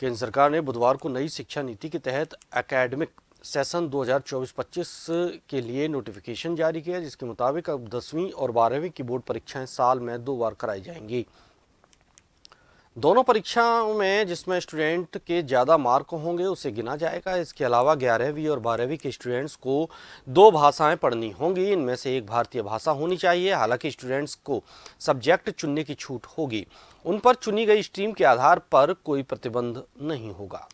केंद्र सरकार ने बुधवार को नई शिक्षा नीति के तहत अकेडमिक सेशन 2024-25 के लिए नोटिफिकेशन जारी किया जिसके मुताबिक अब दसवीं और बारहवीं की बोर्ड परीक्षाएं साल में दो बार कराई जाएंगी दोनों परीक्षाओं में जिसमें स्टूडेंट के ज़्यादा मार्क होंगे उसे गिना जाएगा इसके अलावा ग्यारहवीं और बारहवीं के स्टूडेंट्स को दो भाषाएं पढ़नी होंगी इनमें से एक भारतीय भाषा होनी चाहिए हालांकि स्टूडेंट्स को सब्जेक्ट चुनने की छूट होगी उन पर चुनी गई स्ट्रीम के आधार पर कोई प्रतिबंध नहीं होगा